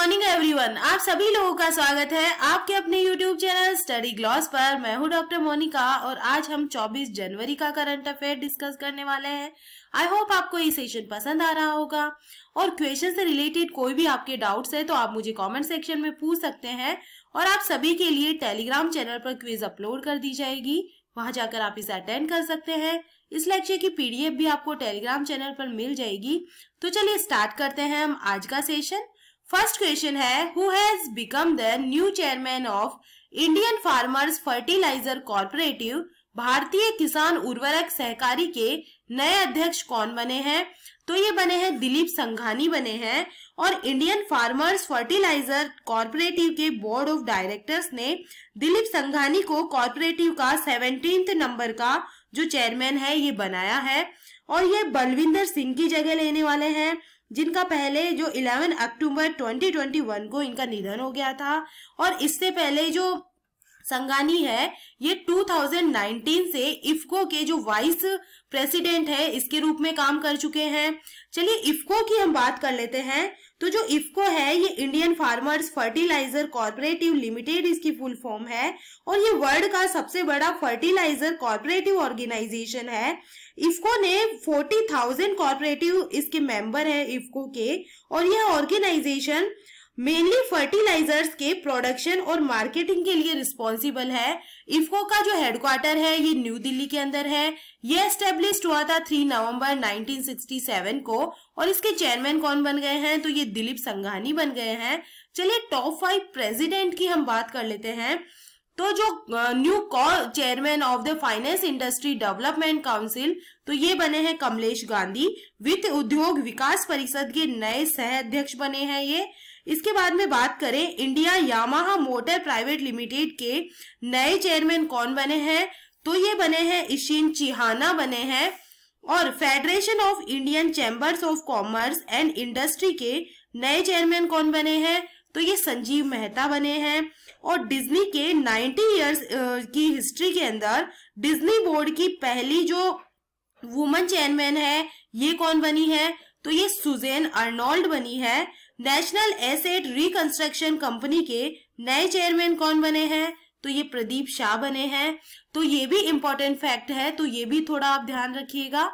Morning everyone आप सभी लोगों का स्वागत है आपके अपने यूट्यूब चैनल स्टडी ग्लॉस पर मैं हूं डॉक्टर मोनिका और आज हम 24 जनवरी का करंट अफेयर डिस्कस करने वाले हैं आई होप आपको ये सेशन पसंद आ रहा होगा और क्वेश्चन से रिलेटेड कोई भी आपके डाउट्स है तो आप मुझे कमेंट सेक्शन में पूछ सकते हैं और आप सभी के लिए टेलीग्राम चैनल पर क्वेज अपलोड कर दी जाएगी वहां जाकर आप इसे अटेंड कर सकते हैं इस लेक्चर की पीडीएफ भी आपको टेलीग्राम चैनल पर मिल जाएगी तो चलिए स्टार्ट करते हैं हम आज का सेशन फर्स्ट क्वेश्चन है who has become the new chairman of Indian farmers fertilizer cooperative भारतीय किसान उर्वरक सहकारी के नए अध्यक्ष कौन बने हैं तो ये बने हैं दिलीप संघानी बने हैं और इंडियन फार्मर्स फर्टिलाइजर कॉरपोरेटिव के बोर्ड ऑफ डायरेक्टर्स ने दिलीप संघानी को कॉरपोरेटिव का सेवनटीन नंबर का जो चेयरमैन है ये बनाया है और ये बलविंदर सिंह की जगह लेने वाले हैं जिनका पहले जो 11 अक्टूबर 2021 को इनका निधन हो गया था और इससे पहले जो संगानी है ये 2019 से इफको के जो वाइस प्रेसिडेंट है इसके रूप में काम कर चुके हैं चलिए इफको की हम बात कर लेते हैं तो जो इफको है ये Indian farmers fertilizer cooperative limited इसकी फुल फॉर्म है और ये वर्ल्ड का सबसे बड़ा फर्टिलाइजर कॉरपोरेटिव ऑर्गेनाइजेशन है इफको ने 40,000 कॉरपोरेटिव इसके मेंबर है इफको के और यह ऑर्गेनाइजेशन मेनली फर्टिलाइजर्स के प्रोडक्शन और मार्केटिंग के लिए रिस्पॉन्सिबल है इफको का जो हेडक्वार्टर है ये न्यू दिल्ली के अंदर है ये एस्टेब्लिश हुआ था 3 नवंबर 1967 को और इसके चेयरमैन कौन बन गए हैं तो ये दिलीप संघानी बन गए हैं चलिए टॉप फाइव प्रेसिडेंट की हम बात कर लेते हैं तो जो new chairman of the finance industry development council तो ये बने हैं कमलेश गांधी वित्त उद्योग विकास परिषद के नए सह अध्यक्ष बने हैं ये इसके बाद में बात करें India Yamaha motor private limited के नए चेयरमैन कौन बने हैं तो ये बने हैं इशिन चिहाना बने हैं और federation of Indian chambers of commerce and industry के नए चेयरमैन कौन बने हैं तो ये संजीव मेहता बने हैं और डिज्नी के 90 इयर्स की हिस्ट्री के अंदर डिज्नी बोर्ड की पहली जो वुमन चेयरमैन है ये कौन बनी है तो ये सुजेन अर्नोल्ड बनी है नेशनल एसेट रिकंस्ट्रक्शन कंपनी के नए चेयरमैन कौन बने हैं तो ये प्रदीप शाह बने हैं तो ये भी इम्पोर्टेंट फैक्ट है तो ये भी थोड़ा आप ध्यान रखिएगा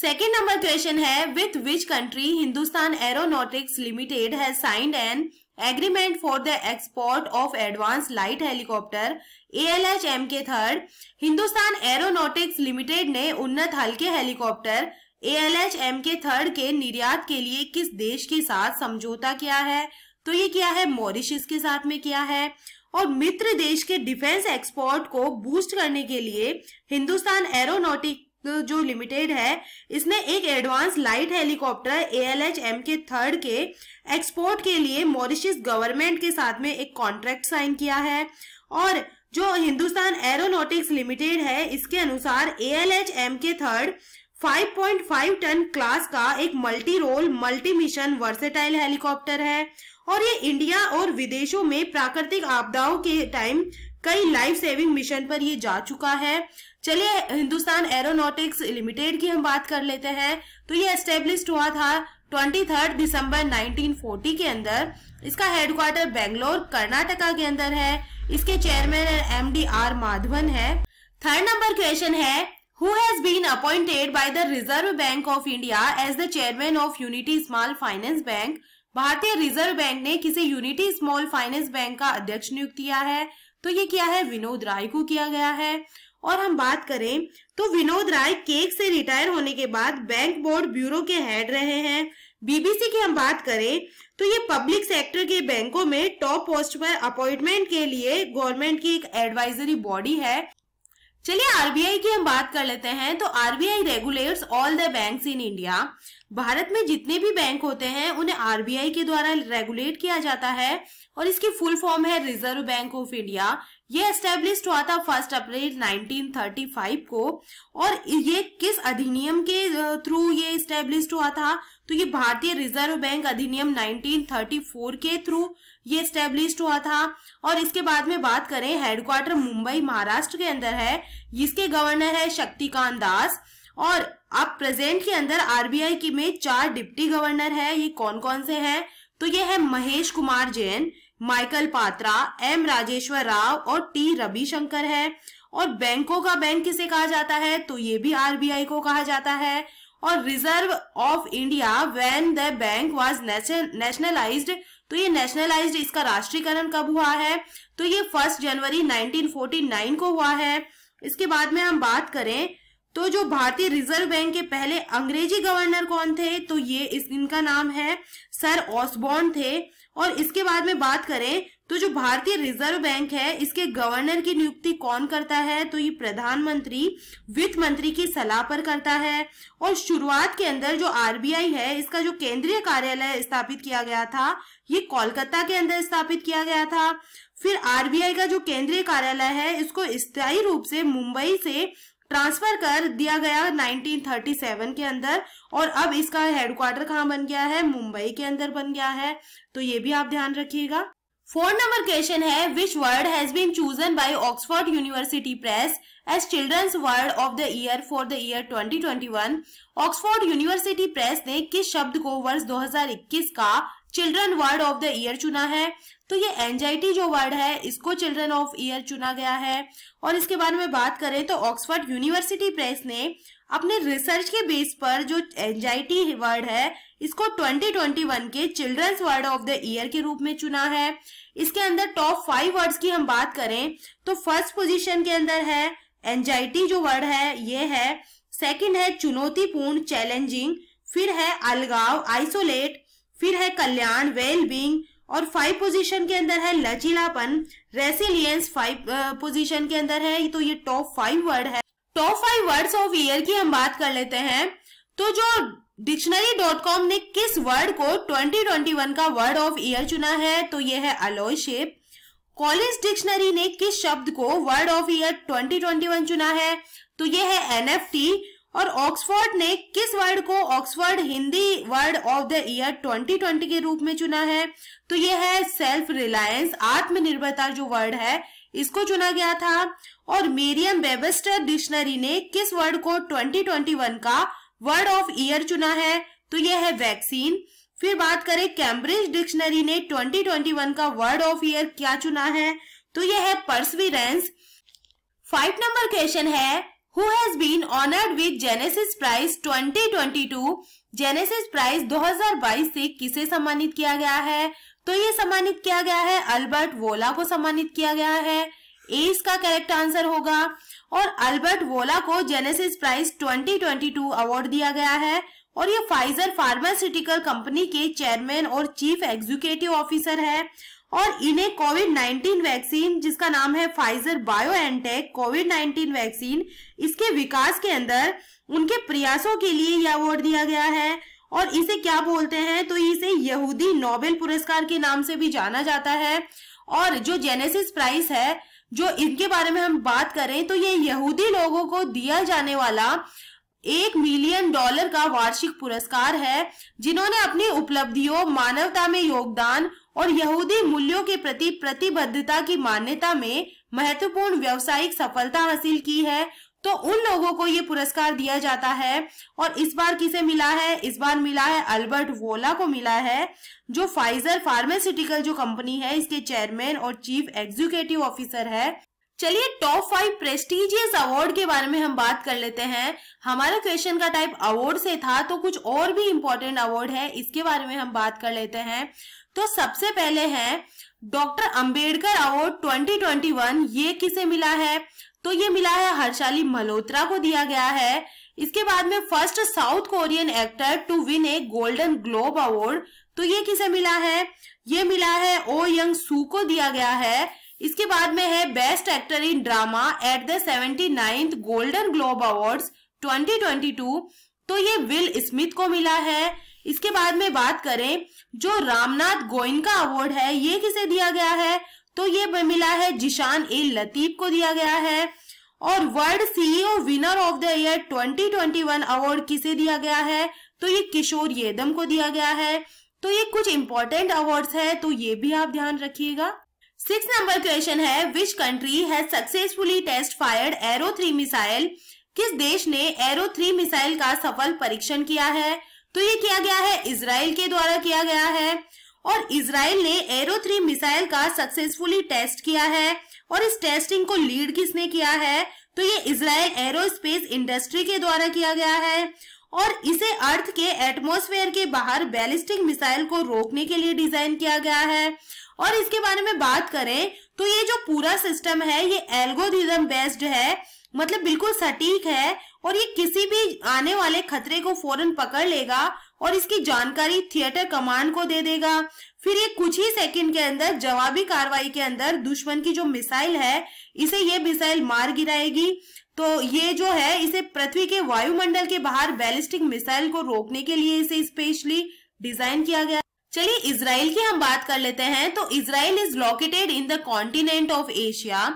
सेकेंड नंबर क्वेश्चन है with which country Hindustan aeronautics limited है signed an agreement for the export of advance light helicopter A L H M K third Hindustan aeronautics limited ने उन्नत हल्के हेलीकॉप्टर एएलएचएम के थर्ड के निर्यात के लिए किस देश के साथ समझौता किया है तो ये क्या है मॉरिशस के साथ में किया है और मित्र देश के डिफेंस एक्सपोर्ट को बूस्ट करने के लिए हिंदुस्तान एरोनोटिक जो लिमिटेड है इसने एक एडवांस लाइट हेलीकॉप्टर एएलएचएम के थर्ड के एक्सपोर्ट के लिए मॉरिशस गवर्नमेंट के साथ में एक कॉन्ट्रैक्ट साइन किया है और जो हिंदुस्तान एरोनोटिक्स लिमिटेड है इसके अनुसार एएलएचएम के थर्ड 5.5 टन क्लास का एक multi role multi mission versatile helicopter है और ये इंडिया और विदेशों में प्राकृतिक आपदाओं के टाइम कई लाइफ सेविंग मिशन पर ये जा चुका है चलिए हिंदुस्तान एरोनॉटिक्स लिमिटेड की हम बात कर लेते हैं तो ये एस्टेब्लिश हुआ था ट्वेंटी थर्ड दिसंबर 1940 के अंदर इसका हेडक्वार्टर बेंगलोर कर्नाटका के अंदर है इसके chairman M D R Madhavan है थर्ड नंबर क्वेश्चन है who has been appointed by the Reserve Bank of India as the chairman of Unity Small Finance Bank. भारतीय रिजर्व बैंक ने किसे यूनिटी स्मॉल फाइनेंस बैंक का अध्यक्ष नियुक्त किया है तो ये क्या है विनोद राय को किया गया है और हम बात करें तो विनोद राय केक से रिटायर होने के बाद बैंक बोर्ड ब्यूरो के हेड रहे हैं बीबीसी की हम बात करें तो ये पब्लिक सेक्टर के बैंकों में टॉप पोस्ट पर अपॉइंटमेंट के लिए गवर्नमेंट की एक एडवाइजरी बॉडी है चलिए आरबीआई की हम बात कर लेते हैं तो RBI regulates all the banks in India Bharat में जितने भी बैंक होते हैं उन्हें आरबीआई के द्वारा रेगुलेट किया जाता है और इसकी फुल फॉर्म है रिजर्व बैंक ऑफ इंडिया ये एस्टेब्लिश हुआ था फर्स्ट अप्रैल 1935 को और ये किस अधिनियम के थ्रू ये एस्टेब्लिश हुआ था तो ये भारतीय रिजर्व बैंक अधिनियम 1934 के थ्रू ये एस्टेब्लिश हुआ था और इसके बाद में बात करें हेडक्वार्टर मुंबई महाराष्ट्र के अंदर है इसके गवर्नर है शक्तिकांत दास और अब प्रेजेंट के अंदर आरबीआई की में चार डिप्टी गवर्नर है ये कौन कौन से है तो ये है महेश कुमार जैन माइकल पात्रा एम राजेश्वर राव और टी रविशंकर है और बैंकों का बैंक किसे कहा जाता है तो ये भी आरबीआई को कहा जाता है और reserve of India when the bank was nationalised तो ये नेशनलाइज्ड इसका राष्ट्रीयकरण कब हुआ है तो ये फर्स्ट जनवरी 1949 को हुआ है इसके बाद में हम बात करें तो जो भारतीय रिजर्व बैंक के पहले अंग्रेजी गवर्नर कौन थे तो ये इस इनका नाम है सर ऑसबॉर्न थे और इसके बाद में बात करें तो जो भारतीय रिजर्व बैंक है इसके गवर्नर की नियुक्ति कौन करता है तो ये प्रधानमंत्री वित्त मंत्री की सलाह पर करता है और शुरुआत के अंदर जो आरबीआई है इसका जो केंद्रीय कार्यालय स्थापित किया गया था ये कोलकाता के अंदर स्थापित किया गया था फिर आरबीआई का जो केंद्रीय कार्यालय है इसको स्थायी रूप से मुंबई से ट्रांसफर कर दिया गया 1937 के अंदर और अब इसका हेडक्वार्टर कहाँ बन गया है मुंबई के अंदर बन गया है तो ये भी आप ध्यान रखिएगा फोर नंबर क्वेश्चन है which word has been chosen by Oxford University Press as children's word of the year for the year 2021 Oxford University Press ने किस शब्द को वर्ष 2021 का children word of the year चुना है तो ये एनजाइटी जो वर्ड है इसको चिल्ड्रन ऑफ ईयर चुना गया है और इसके बारे में बात करें तो ऑक्सफर्ड यूनिवर्सिटी प्रेस ने अपने रिसर्च के बेस पर जो एनजाइटी वर्ड है इसको 2021 के children's word of the year के रूप में चुना है इसके अंदर टॉप फाइव वर्ड्स की हम बात करें तो फर्स्ट पोजिशन के अंदर है एनजाइटी जो वर्ड है ये है सेकेंड है चुनौतीपूर्ण चैलेंजिंग फिर है अलगाव आइसोलेट फिर है कल्याण वेल बींग और फाइव पोजीशन के अंदर है लचीलापन रेसिलियंस फाइव पोजीशन के अंदर है तो ये टॉप फाइव वर्ड है top five words of year की हम बात कर लेते हैं तो जो डिक्शनरी डॉट कॉम ने किस वर्ड को 2021 का वर्ड ऑफ ईयर चुना है तो ये है अलॉय शेप कॉलेज डिक्शनरी ने किस शब्द को वर्ड ऑफ ईयर 2021 चुना है तो ये है एन और ऑक्सफोर्ड ने किस वर्ड को Oxford Hindi word of the year 2020 के रूप में चुना है तो ये है सेल्फ रिलायंस आत्मनिर्भरता जो वर्ड है इसको चुना गया था और मेरियम बेबस्टर डिक्शनरी ने किस वर्ड को 2021 का वर्ड ऑफ ईयर चुना है तो यह है वैक्सीन फिर बात करें कैम्ब्रिज डिक्शनरी ने ट्वेंटी का वर्ड ऑफ ईयर क्या चुना है तो यह है परसवीरेंस फाइव नंबर क्वेश्चन है who has been honored with Genesis Prize 2022 Genesis prize 2022 से किसे सम्मानित किया गया है तो ये सम्मानित किया गया है अल्बर्ट वोला को सम्मानित किया गया है ए इसका करेक्ट आंसर होगा और अल्बर्ट वोला को जेनेसिस प्राइज 2022 अवार्ड दिया गया है और ये फाइजर फार्मास्यूटिकल कंपनी के चेयरमैन और चीफ एग्जीक्यूटिव ऑफिसर है और इन्हें कोविड 19 वैक्सीन जिसका नाम है Pfizer BioNTech Covid 19 vaccine इसके विकास के अंदर उनके प्रयासों के लिए यह अवार्ड दिया गया है और इसे क्या बोलते हैं तो इसे यहूदी नोबेल पुरस्कार के नाम से भी जाना जाता है और जो जेनेसिस प्राइस है जो इनके बारे में हम बात करें तो ये यहूदी लोगों को दिया जाने वाला एक मिलियन डॉलर का वार्षिक पुरस्कार है जिन्होंने अपनी उपलब्धियों मानवता में योगदान और यहूदी मूल्यों के प्रति प्रतिबद्धता की मान्यता में महत्वपूर्ण व्यवसायिक सफलता हासिल की है तो उन लोगों को ये पुरस्कार दिया जाता है और इस बार किसे मिला है इस बार मिला है अल्बर्ट वोला को मिला है जो फाइजर फार्मास्यूटिकल जो कंपनी है इसके चेयरमैन और चीफ एग्जीक्यूटिव ऑफिसर है चलिए टॉप फाइव प्रेस्टीजियस अवार्ड के बारे में हम बात कर लेते हैं हमारा क्वेश्चन का टाइप अवार्ड से था तो कुछ और भी इम्पोर्टेंट अवार्ड है इसके बारे में हम बात कर लेते हैं तो सबसे पहले है डॉक्टर अंबेडकर अवार्ड 2021 ये किसे मिला है तो ये मिला है हर्षाली मल्होत्रा को दिया गया है इसके बाद में first South Korean actor to win a Golden Globe award तो ये किसे मिला है ये मिला है ओ यंग सू को दिया गया है इसके बाद में है best actor in drama at the seventy ninth Golden Globe awards 2022 तो ये विल स्मिथ को मिला है इसके बाद में बात करें जो रामनाथ का अवार्ड है ये किसे दिया गया है तो ये मिला है जिशान ए लतीफ को दिया गया है और world CEO winner of the year 2021 award किसे दिया गया है तो ये किशोर येदम को दिया गया है तो ये कुछ इंपॉर्टेंट अवार्ड्स है तो ये भी आप ध्यान रखिएगा सिक्स नंबर क्वेश्चन है which country has successfully test fired Arrow three missile किस देश ने एरो थ्री मिसाइल का सफल परीक्षण किया है तो ये किया गया है इसराइल के द्वारा किया गया है और इसराइल ने एरो थ्री मिसाइल का सक्सेसफुली टेस्ट किया है और इस टेस्टिंग को लीड किसने किया है तो ये इसराइल एरोस्पेस इंडस्ट्री के द्वारा किया गया है और इसे अर्थ के एटमॉस्फेयर के बाहर बैलिस्टिक मिसाइल को रोकने के लिए डिजाइन किया गया है और इसके बारे में बात करें तो ये जो पूरा सिस्टम है ये एल्गोरिदम बेस्ड है मतलब बिल्कुल सटीक है और ये किसी भी आने वाले खतरे को फौरन पकड़ लेगा और इसकी जानकारी थिएटर कमांड को दे देगा फिर ये कुछ ही सेकंड के अंदर जवाबी कार्रवाई के अंदर दुश्मन की जो मिसाइल है इसे ये मिसाइल मार गिराएगी तो ये जो है इसे पृथ्वी के वायुमंडल के बाहर बैलिस्टिक मिसाइल को रोकने के लिए इसे स्पेशली डिजाइन किया गया चलिए इसराइल की हम बात कर लेते हैं तो Israel is located in the continent of Asia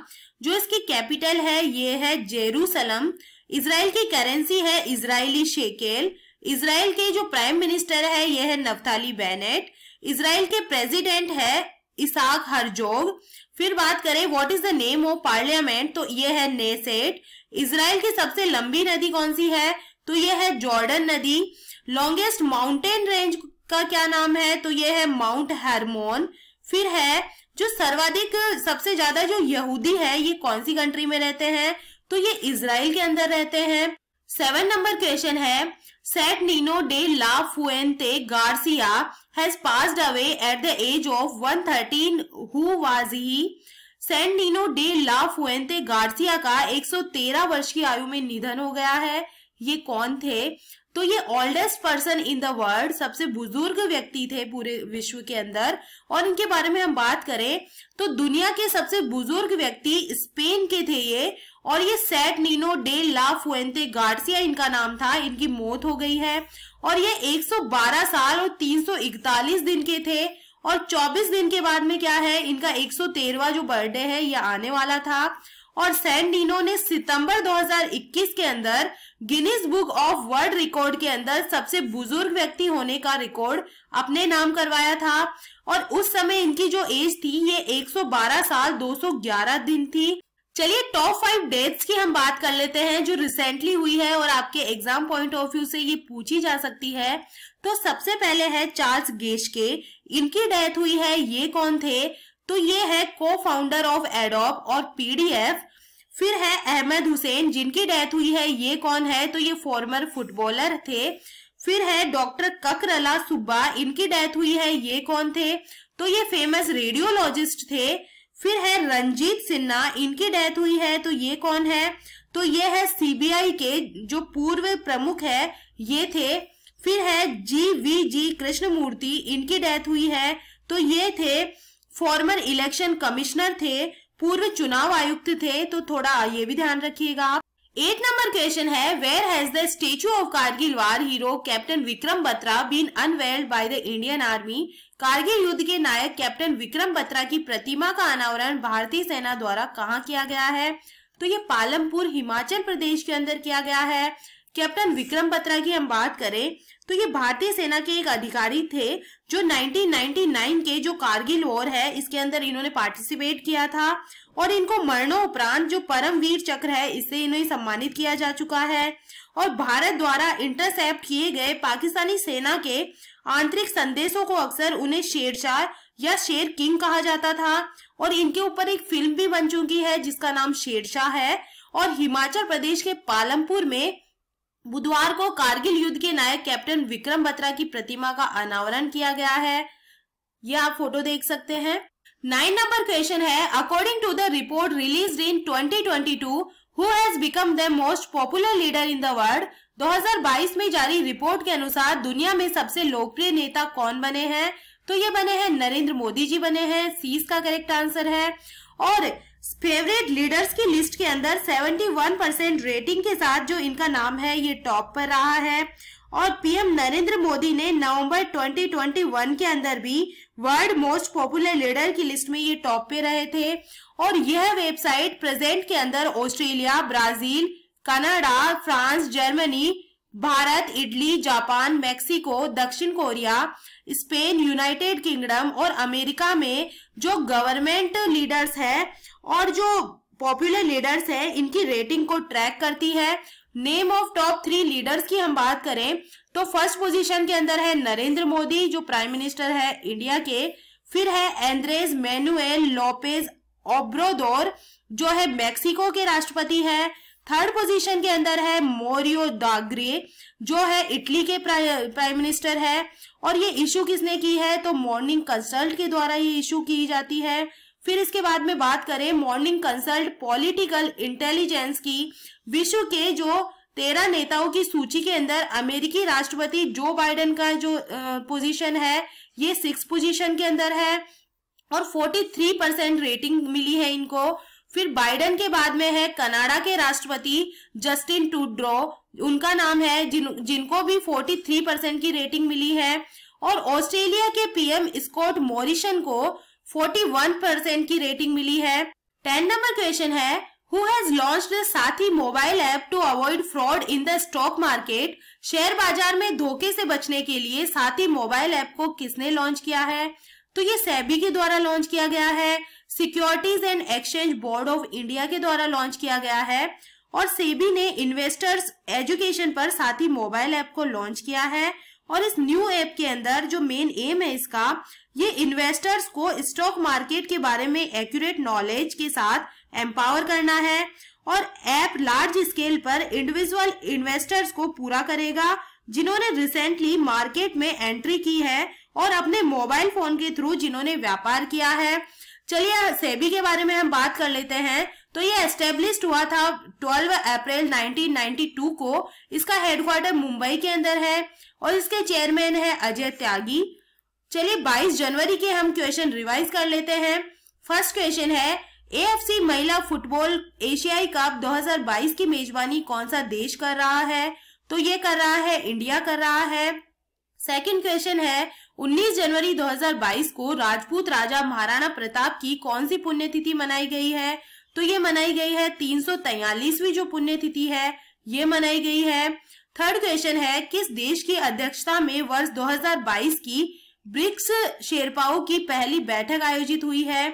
जो इसकी कैपिटल है ये है जेरूसलम इसराइल की करेंसी है इसराइली शेकेल इसराइल के जो प्राइम मिनिस्टर है यह है नफ्ताली बेनेट इसराइल के प्रेसिडेंट है इसाक हरजोग फिर बात करें what is the name of parliament तो यह है नेसेट इसराइल की सबसे लंबी नदी कौन सी है तो यह है जॉर्डन नदी लॉन्गेस्ट माउंटेन रेंज का क्या नाम है तो यह है माउंट हरमोन फिर है जो सर्वाधिक सबसे ज्यादा जो यहूदी है ये कौन सी कंट्री में रहते हैं तो ये इसराइल के अंदर रहते हैं सेवन नंबर क्वेश्चन है Saturnino de la Fuente Garcia has passed away at the age of one thirteen who was he Saturnino de la Fuente Garcia का 113 वर्ष की आयु में निधन हो गया है ये कौन थे तो ये oldest person in the world सबसे बुजुर्ग व्यक्ति थे पूरे विश्व के अंदर और इनके बारे में हम बात करें तो दुनिया के सबसे बुजुर्ग व्यक्ति स्पेन के थे ये और ये Saturnino de la Fuente Garcia इनका नाम था इनकी मौत हो गई है और ये 112 साल और 341 दिन के थे और 24 दिन के बाद में क्या है इनका 113वां जो बर्थडे है ये आने वाला था और सैंडीनो ने सितंबर 2021 के अंदर Guinness book of world record के अंदर सबसे बुजुर्ग व्यक्ति होने का रिकॉर्ड अपने नाम करवाया था और उस समय इनकी जो एज थी ये 112 साल 211 दिन थी चलिए टॉप फाइव डेट्स की हम बात कर लेते हैं जो रिसेंटली हुई है और आपके एग्जाम पॉइंट ऑफ व्यू से ये पूछी जा सकती है तो सबसे पहले है चार्ल्स गेश के इनकी डेथ हुई है ये कौन थे तो ये है को फाउंडर ऑफ एडोप और पीडीएफ फिर है अहमद हुसैन जिनकी डेथ हुई है ये कौन है तो ये फॉर्मर फुटबॉलर थे फिर है डॉक्टर ककरला सुब्बा इनकी डेथ हुई है ये कौन थे तो ये फेमस रेडियोलॉजिस्ट थे फिर है रंजीत सिन्हा इनकी डेथ हुई है तो ये कौन है तो ये है सीबीआई के जो पूर्व प्रमुख है ये थे फिर है जी वी जी कृष्णमूर्ति इनकी डेथ हुई है तो ये थे फॉर्मर इलेक्शन कमिश्नर थे पूर्व चुनाव आयुक्त थे तो थोड़ा ये भी ध्यान रखिएगा आप एट नंबर क्वेश्चन है where has the statue of Kargil war hero captain Vikram Batra been unveiled by the Indian army Kargil युद्ध के नायक कैप्टन विक्रम बत्रा की प्रतिमा का अनावरण भारतीय सेना द्वारा कहाँ किया गया है तो ये पालमपुर हिमाचल प्रदेश के अंदर किया गया है कैप्टन विक्रम बत्रा की हम बात करें तो ये भारतीय सेना के एक अधिकारी थे जो 1999 के जो कारगिल वॉर है इसके अंदर इन्होंने पार्टिसिपेट किया था और इनको मरणोपरांत जो परमवीर चक्र है इससे इन्हें सम्मानित किया जा चुका है और भारत द्वारा इंटरसेप्ट किए गए पाकिस्तानी सेना के आंतरिक संदेशों को अक्सर उन्हें शेरशाह या शेर किंग कहा जाता था और इनके ऊपर एक फिल्म भी बन चुकी है जिसका नाम शेरशाह है और हिमाचल प्रदेश के पालमपुर में बुधवार को कारगिल युद्ध के नायक कैप्टन विक्रम बत्रा की प्रतिमा का अनावरण किया गया है यह आप फोटो देख सकते हैं नाइन नंबर क्वेश्चन है according to the report release in 2022 who has become the most popular leader in the world 2022 में जारी रिपोर्ट के अनुसार दुनिया में सबसे लोकप्रिय नेता कौन बने हैं तो ये बने हैं नरेंद्र मोदी जी बने हैं सीस का करेक्ट आंसर है और फेवरेट लीडर्स की लिस्ट के अंदर 71 परसेंट रेटिंग के साथ जो इनका नाम है ये टॉप पर रहा है और पीएम नरेंद्र मोदी ने नवंबर 2021 के अंदर भी वर्ल्ड मोस्ट पॉपुलर लीडर की लिस्ट में ये टॉप पे रहे थे और यह वेबसाइट प्रेजेंट के अंदर Australia Brazil Canada France Germany Bharat Italy Japan Mexico दक्षिण कोरिया स्पेन यूनाइटेड किंगडम और अमेरिका में जो गवर्नमेंट लीडर्स हैं और जो पॉपुलर लीडर्स हैं इनकी रेटिंग को ट्रैक करती है name of top three leaders की हम बात करें तो फर्स्ट पोजीशन के अंदर है नरेंद्र मोदी जो प्राइम मिनिस्टर है इंडिया के फिर है एंद्रेज मैनुएल लोपेज ओब्रोदोर जो है मेक्सिको के राष्ट्रपति है थर्ड पोजीशन के अंदर है मोरियो दाग्रे जो है इटली के प्राइम मिनिस्टर है और ये इशू किसने की है तो मॉर्निंग कंसल्ट के द्वारा ये इशू की जाती है फिर इसके बाद में बात करें मॉर्निंग कंसल्ट पॉलिटिकल इंटेलिजेंस की विश्व के जो तेरह नेताओं की सूची के अंदर अमेरिकी राष्ट्रपति जो बाइडेन का जो पोजीशन है ये सिक्स पोजीशन के अंदर है और 43 परसेंट रेटिंग मिली है इनको फिर बाइडन के बाद में है कनाडा के राष्ट्रपति जस्टिन टूड्रो उनका नाम है जिन जिनको भी 43 परसेंट की रेटिंग मिली है और ऑस्ट्रेलिया के पीएम स्कॉट मॉरिशन को 41 परसेंट की रेटिंग मिली है टेन नंबर क्वेश्चन है who has launch Saathi mobile app to avoid fraud in the stock market share बाजार में धोखे से बचने के लिए साथी मोबाइल ऐप को किसने लॉन्च किया है तो ये सेबी के द्वारा लॉन्च किया गया है securities and exchange board of India के द्वारा लॉन्च किया गया है और सेबी ने इन्वेस्टर्स एजुकेशन पर साथ ही मोबाइल ऐप को लॉन्च किया है और इस न्यू ऐप के अंदर जो मेन एम है इसका ये इन्वेस्टर्स को स्टॉक मार्केट के बारे में एक्यूरेट नॉलेज के साथ एम्पावर करना है और ऐप लार्ज स्केल पर इंडिविजुअल इन्वेस्टर्स को पूरा करेगा जिन्होंने रिसेंटली मार्केट में एंट्री की है और अपने मोबाइल फोन के थ्रू जिन्होंने व्यापार किया है चलिए सेबी के बारे में हम बात कर लेते हैं तो ये एस्टेब्लिश हुआ था 12 अप्रैल 1992 को इसका हेडक्वार्टर मुंबई के अंदर है और इसके चेयरमैन है अजय त्यागी चलिए 22 जनवरी के हम क्वेश्चन रिवाइज कर लेते हैं फर्स्ट क्वेश्चन है एएफसी महिला फुटबॉल एशियाई कप 2022 की मेजबानी कौन सा देश कर रहा है तो ये कर रहा है इंडिया कर रहा है सेकेंड क्वेश्चन है 19 जनवरी 2022 को राजपूत राजा महाराणा प्रताप की कौन सी पुण्यतिथि मनाई गई है तो ये मनाई गई है तीन जो पुण्यतिथि है ये मनाई गई है थर्ड क्वेश्चन है किस देश की अध्यक्षता में वर्ष 2022 की ब्रिक्स शेरपाओ की पहली बैठक आयोजित हुई है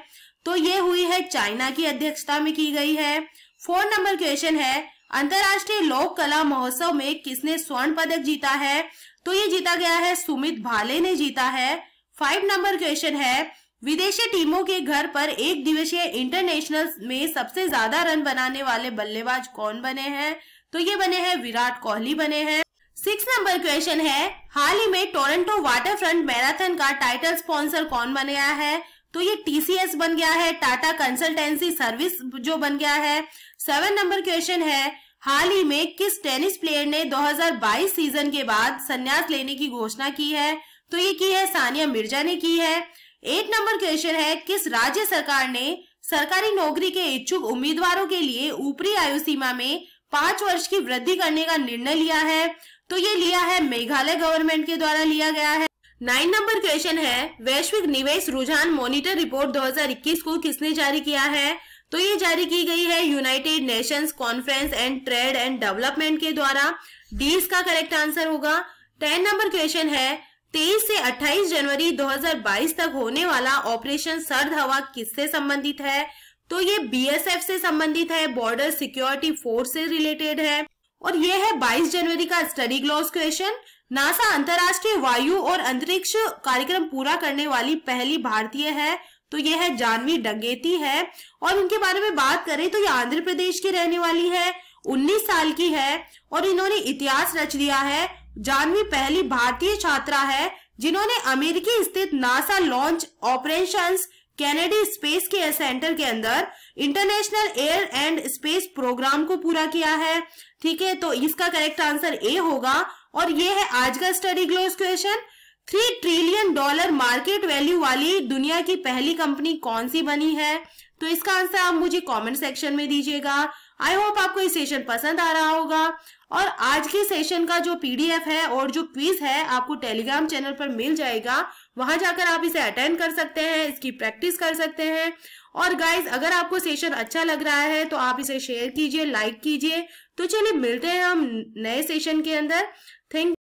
तो ये हुई है चाइना की अध्यक्षता में की गई है फोर्थ नंबर क्वेश्चन है अंतर्राष्ट्रीय लोक कला महोत्सव में किसने स्वर्ण पदक जीता है तो ये जीता गया है सुमित भाले ने जीता है फाइव नंबर क्वेश्चन है विदेशी टीमों के घर पर एक दिवसीय इंटरनेशनल में सबसे ज्यादा रन बनाने वाले बल्लेबाज कौन बने हैं तो ये बने हैं विराट कोहली बने हैं सिक्स नंबर क्वेश्चन है हाल ही में टोरंटो वाटर फ्रंट मैराथन का टाइटल स्पॉन्सर कौन बन गया है तो ये टीसीएस बन गया है टाटा कंसल्टेंसी सर्विस जो बन गया है सेवन नंबर क्वेश्चन है हाल ही में किस टेनिस प्लेयर ने 2022 सीजन के बाद संन्यास लेने की घोषणा की है तो ये की है सानिया मिर्जा ने की है एट नंबर क्वेश्चन है किस राज्य सरकार ने सरकारी नौकरी के इच्छुक उम्मीदवारों के लिए ऊपरी आयु सीमा में पांच वर्ष की वृद्धि करने का निर्णय लिया है तो ये लिया है मेघालय गवर्नमेंट के द्वारा लिया गया है नाइन नंबर क्वेश्चन है वैश्विक निवेश रुझान मॉनिटर रिपोर्ट 2021 को किसने जारी किया है तो ये जारी की गई है United Nations conference and trade and development के द्वारा डीज का करेक्ट आंसर होगा टेन नंबर क्वेश्चन है तेईस से अट्ठाईस जनवरी 2022 तक होने वाला ऑपरेशन सर्द हवा किससे संबंधित है तो ये बीएसएफ से संबंधित है बॉर्डर सिक्योरिटी फोर्स से रिलेटेड है और ये है 22 जनवरी का स्टडी ग्लॉस क्वेश्चन नासा अंतर्राष्ट्रीय वायु और अंतरिक्ष कार्यक्रम पूरा करने वाली पहली भारतीय है तो यह है जानवी डगेती है और उनके बारे में बात करें तो ये आंध्र प्रदेश की रहने वाली है 19 साल की है और इन्होंने इतिहास रच दिया है जानवी पहली भारतीय छात्रा है जिन्होंने अमेरिकी स्थित NASA launch operations Kennedy space के सेंटर के अंदर international air and space programme को पूरा किया है ठीक है तो इसका करेक्ट आंसर ए होगा और ये है आज का स्टडी ग्लोज question three trillion dollar market value वाली दुनिया की पहली कंपनी कौन सी बनी है तो इसका आंसर आप मुझे कमेंट सेक्शन में दीजिएगा आई होप आपको ये सेशन पसंद आ रहा होगा और आज के सेशन का जो पीडीएफ है और जो क्विज है आपको टेलीग्राम चैनल पर मिल जाएगा वहां जाकर आप इसे अटेंड कर सकते हैं इसकी प्रैक्टिस कर सकते हैं और गाइज अगर आपको सेशन अच्छा लग रहा है तो आप इसे शेयर कीजिए लाइक कीजिए तो चलिए मिलते हैं हम नए सेशन के अंदर